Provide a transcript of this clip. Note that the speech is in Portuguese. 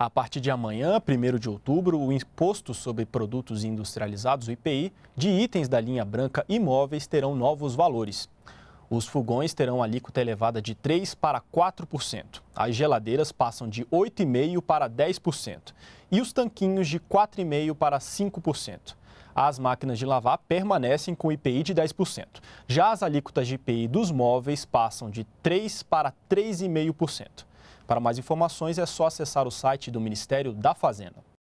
A partir de amanhã, 1 de outubro, o Imposto sobre Produtos Industrializados, o IPI, de itens da linha branca imóveis terão novos valores. Os fogões terão alíquota elevada de 3% para 4%. As geladeiras passam de 8,5% para 10%. E os tanquinhos de 4,5% para 5%. As máquinas de lavar permanecem com IPI de 10%. Já as alíquotas de IPI dos móveis passam de 3% para 3,5%. Para mais informações é só acessar o site do Ministério da Fazenda.